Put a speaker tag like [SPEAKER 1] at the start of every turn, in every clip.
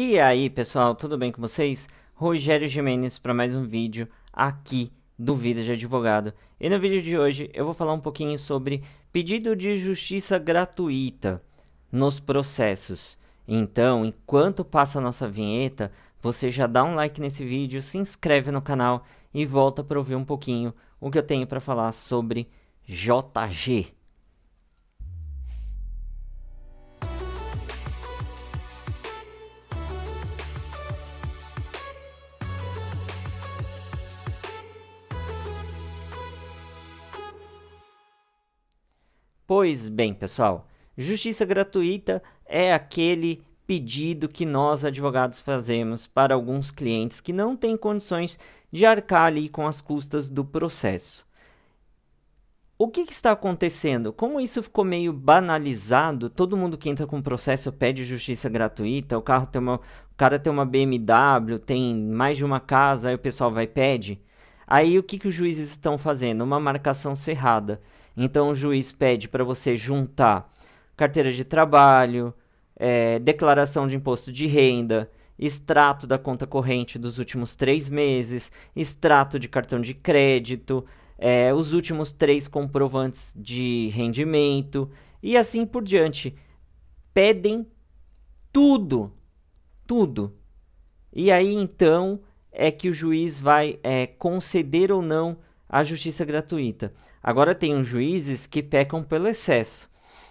[SPEAKER 1] E aí pessoal, tudo bem com vocês? Rogério Jimenez para mais um vídeo aqui do Vida de Advogado. E no vídeo de hoje eu vou falar um pouquinho sobre pedido de justiça gratuita nos processos. Então, enquanto passa a nossa vinheta, você já dá um like nesse vídeo, se inscreve no canal e volta para ouvir um pouquinho o que eu tenho para falar sobre JG. Pois bem, pessoal, justiça gratuita é aquele pedido que nós advogados fazemos para alguns clientes que não têm condições de arcar ali com as custas do processo. O que, que, está acontecendo? Como isso ficou meio banalizado, todo mundo que entra com processo pede justiça gratuita, o carro tem uma, o cara tem uma BMW, tem mais de uma casa, aí o pessoal vai e pede. Aí o que, que os juízes estão fazendo? Uma marcação cerrada. Então o juiz pede para você juntar carteira de trabalho, é, declaração de imposto de renda, extrato da conta corrente dos últimos três meses, extrato de cartão de crédito, é, os últimos três comprovantes de rendimento e assim por diante. Pedem tudo, tudo. E aí então é que o juiz vai é, conceder ou não a justiça gratuita. Agora tem os juízes que pecam pelo excesso,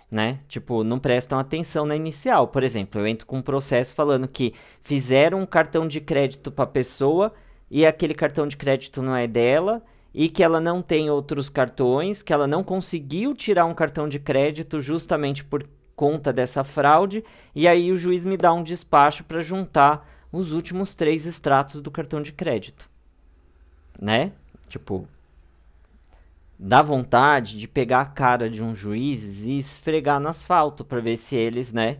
[SPEAKER 1] né? Tipo, não prestam atenção na inicial. Por exemplo, eu entro com um processo falando que fizeram um cartão de crédito para pessoa e aquele cartão de crédito não é dela e que ela não tem outros cartões, que ela não conseguiu tirar um cartão de crédito justamente por conta dessa fraude, e aí o juiz me dá um despacho para juntar os últimos três extratos do cartão de crédito. Né? Tipo, dá vontade de pegar a cara de um juízes e esfregar no asfalto para ver se eles, né?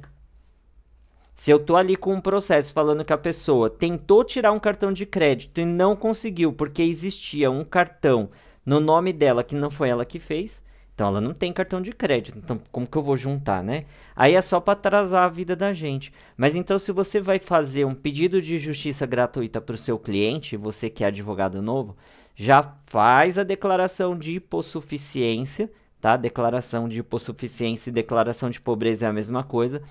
[SPEAKER 1] Se eu tô ali com um processo falando que a pessoa tentou tirar um cartão de crédito e não conseguiu porque existia um cartão no nome dela que não foi ela que fez, então ela não tem cartão de crédito, então como que eu vou juntar, né? Aí é só para atrasar a vida da gente. Mas então se você vai fazer um pedido de justiça gratuita para o seu cliente, você que é advogado novo, já faz a declaração de hipossuficiência, tá? Declaração de hipossuficiência e declaração de pobreza é a mesma coisa.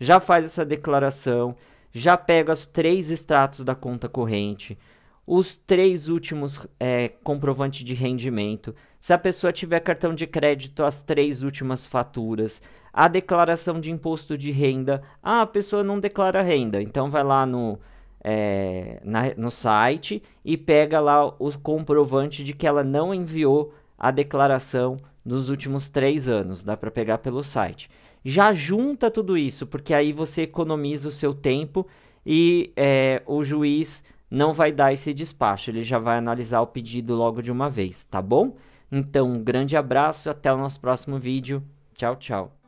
[SPEAKER 1] Já faz essa declaração, já pega os três extratos da conta corrente, os três últimos é, comprovantes de rendimento, se a pessoa tiver cartão de crédito, as três últimas faturas, a declaração de imposto de renda. Ah, a pessoa não declara renda, então vai lá no é, na, no site e pega lá o comprovante de que ela não enviou a declaração nos últimos três anos. Dá para pegar pelo site. Já junta tudo isso, porque aí você economiza o seu tempo e é, o juiz não vai dar esse despacho. Ele já vai analisar o pedido logo de uma vez, tá bom? Então, um grande abraço, até o nosso próximo vídeo. Tchau, tchau.